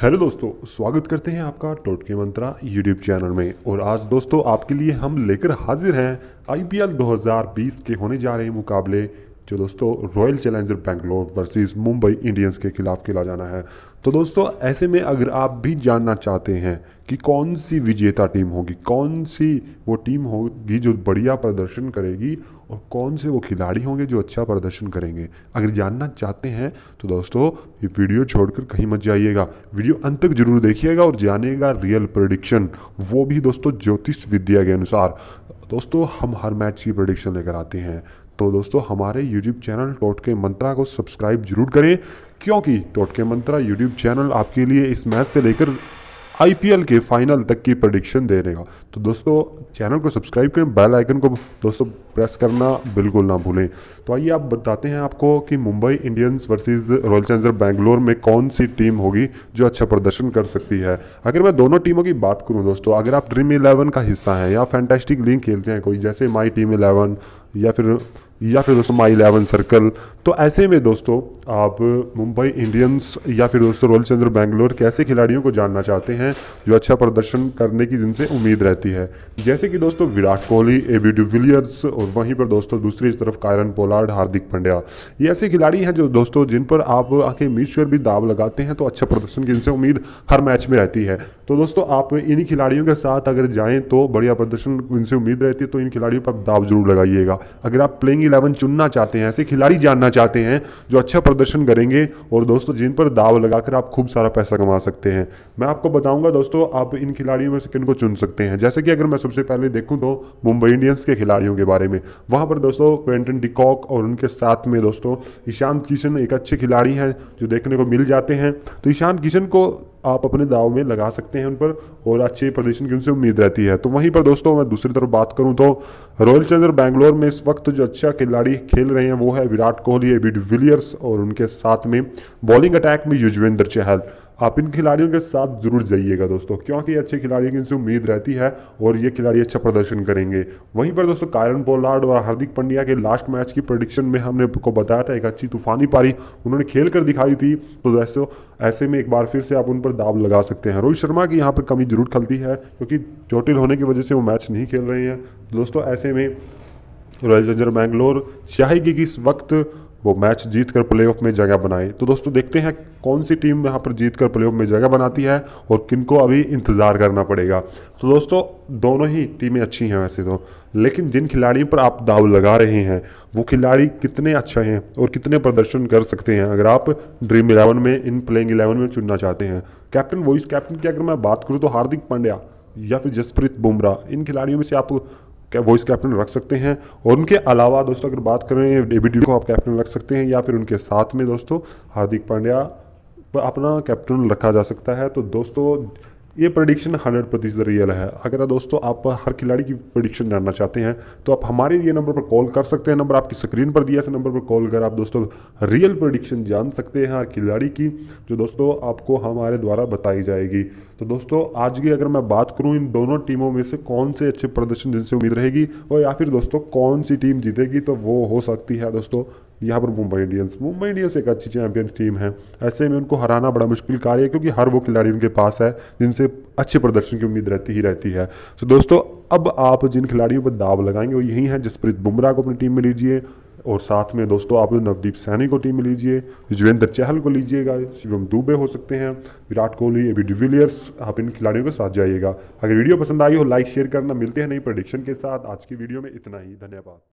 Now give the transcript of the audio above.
hello दोस्तों स्वागत करते हैं आपका टोटके मंत्रा यूट्यूब चैनल में और आज दोस्तों आपके लिए हम लेकर हाजिर हैं आईपीएल 2020 के होने जा रहे मुकाबले जो दोस्तों Royal Challenger Bangalore versus Mumbai Indians के खिलाफ खेला जाना है तो दोस्तों ऐसे में अगर आप भी जानना चाहते हैं कि कौन सी विजेता टीम होगी कौन सी वो टीम होगी जो बढ़िया प्रदर्शन करेगी और कौन से वो खिलाड़ी होंगे जो अच्छा प्रदर्शन करेंगे अगर जानना चाहते हैं तो दोस्तों ये वीडियो छोड़कर कहीं मत जाइएगा वीडियो अंत तक जरूर देखिएगा और जानेगा रियल प्रडिक्शन वो भी दोस्तों ज्योतिष विद्या के अनुसार दोस्तों हम हर मैच की प्रडिक्शन लेकर आते हैं तो दोस्तों हमारे यूट्यूब चैनल टोटके मंत्रा को सब्सक्राइब जरूर करें क्योंकि टोटके मंत्रा यूट्यूब चैनल आपके लिए इस मैच से लेकर आईपीएल के फाइनल तक की प्रडिक्शन दे रहेगा तो दोस्तों चैनल को सब्सक्राइब करें बेल आइकन को दोस्तों प्रेस करना बिल्कुल ना भूलें तो आइए आप बताते हैं आपको कि Mumbai Indians versus Royal Challenger Bangalore में कौन सी टीम होगी जो अच्छा प्रदर्शन कर सकती है अगर मैं दोनों टीमों की बात करूं दोस्तों अगर आप ड्रीम इलेवन का हिस्सा हैं या फैंटेस्टिक लीग खेलते हैं कोई जैसे माई टीम इलेवन या फिर या फिर दोस्तों माई इलेवन सर्कल तो ऐसे में दोस्तों आप मुंबई इंडियंस या फिर दोस्तों रोहित चंद्र बैंगलोर के ऐसे खिलाड़ियों को जानना चाहते हैं जो अच्छा प्रदर्शन करने की जिनसे उम्मीद रहती है जैसे कि दोस्तों Virat Kohli A B de Villiers और वहीं पर दोस्तों दूसरी तरफ कायरन पोलार्ड हार्दिक पंड्या ये ऐसे खिलाड़ी हैं जो दोस्तों जिन पर आप आखिर मीच पर भी दाव लगाते हैं तो अच्छा प्रदर्शन की जिनसे उम्मीद हर मैच में रहती है तो दोस्तों आप इन्हीं खिलाड़ियों के साथ अगर जाएँ तो बढ़िया प्रदर्शन जिनसे उम्मीद रहती है तो इन खिलाड़ियों पर दाव जरूर लगाइएगा अगर आप प्लेइंग इलेवन चुनना चाहते हैं ऐसे खिलाड़ी जानना चाहते हैं जो अच्छा प्रदर्शन करेंगे और दोस्तों जिन पर दाव लगाकर आप खूब सारा पैसा कमा सकते हैं मैं आपको बताऊंगा दोस्तों आप इन खिलाड़ियों में से किन को चुन सकते हैं जैसे कि अगर मैं सबसे पहले देखूँ तो मुंबई इंडियंस के खिलाड़ियों के बारे में वहाँ पर दोस्तों क्वेंटन डिकॉक और उनके साथ में दोस्तों ईशांत किशन एक अच्छे खिलाड़ी हैं जो देखने को मिल जाते हैं तो ईशांत किशन को आप अपने दाव में लगा सकते हैं उन पर और अच्छे प्रदर्शन की उनसे उम्मीद रहती है तो वहीं पर दोस्तों मैं दूसरी तरफ बात करूं तो रॉयल चैलेंजर बैंगलोर में इस वक्त जो अच्छा खिलाड़ी खेल रहे हैं वो है विराट कोहली एविड विलियर्स और उनके साथ में बॉलिंग अटैक में युजवेंद्र चहल आप इन खिलाड़ियों के साथ ज़रूर जाइएगा दोस्तों क्योंकि अच्छे खिलाड़ियों की इनसे उम्मीद रहती है और ये खिलाड़ी अच्छा प्रदर्शन करेंगे वहीं पर दोस्तों कायरन पोलार्ड और हार्दिक पंड्या के लास्ट मैच की प्रोडिक्शन में हमने आपको बताया था एक अच्छी तूफानी पारी उन्होंने खेल कर दिखाई थी तो दोस्तों ऐसे में एक बार फिर से आप उन पर दाव लगा सकते हैं रोहित शर्मा की यहाँ पर कमी जरूर खलती है क्योंकि चोटिल होने की वजह से वो मैच नहीं खेल रहे हैं दोस्तों ऐसे में रॉयल चैलेंजर मैंगलोर चाहेगी कि इस वक्त वो मैच जीत कर प्ले में जगह बनाई तो दोस्तों देखते हैं कौन सी टीम यहाँ पर जीत कर प्ले में जगह बनाती है और किन को अभी इंतज़ार करना पड़ेगा तो दोस्तों दोनों ही टीमें अच्छी हैं वैसे तो लेकिन जिन खिलाड़ियों पर आप दाव लगा रहे हैं वो खिलाड़ी कितने अच्छे हैं और कितने प्रदर्शन कर सकते हैं अगर आप ड्रीम इलेवन में इन प्लेइंग इलेवन में चुनना चाहते हैं कैप्टन वॉइस कैप्टन की अगर मैं बात करूँ तो हार्दिक पांड्या या फिर जसप्रीत बुमराह इन खिलाड़ियों में से आप क्या वॉइस कैप्टन रख सकते हैं और उनके अलावा दोस्तों अगर बात करें डेविड को आप कैप्टन रख सकते हैं या फिर उनके साथ में दोस्तों हार्दिक पांड्या अपना कैप्टन रखा जा सकता है तो दोस्तों ये प्रडिक्शन हंड्रेड प्रतिशत रियल है अगर दोस्तों आप हर खिलाड़ी की प्रडिक्शन जानना चाहते हैं तो आप हमारे ये नंबर पर कॉल कर सकते हैं नंबर आपकी स्क्रीन पर दिया इस नंबर पर कॉल कर आप दोस्तों रियल प्रडिक्शन जान सकते हैं हर खिलाड़ी की जो दोस्तों आपको हमारे द्वारा बताई जाएगी तो दोस्तों आज की अगर मैं बात करूँ इन दोनों टीमों में से कौन से अच्छे प्रदर्शन जिनसे उम्मीद रहेगी और या फिर दोस्तों कौन सी टीम जीतेगी तो वो हो सकती है दोस्तों यहाँ पर मुंबई इंडियंस मुंबई इंडियंस एक अच्छी चैंपियन टीम है ऐसे में उनको हराना बड़ा मुश्किल कार्य है क्योंकि हर वो खिलाड़ी उनके पास है जिनसे अच्छे प्रदर्शन की उम्मीद रहती ही रहती है तो दोस्तों अब आप जिन खिलाड़ियों पर दाव लगाएंगे वो यही हैं जसप्रीत बुमराह को अपनी टीम में लीजिए और साथ में दोस्तों आप नवदीप सैनी को टीम में लीजिए युजवेंद्र चहल को लीजिएगा शिवम दुबे हो सकते हैं Virat Kohli A B de Villiers आप इन खिलाड़ियों के साथ जाइएगा अगर वीडियो पसंद आई हो लाइक शेयर करना मिलते हैं नई प्रोडिक्शन के साथ आज की वीडियो में इतना ही धन्यवाद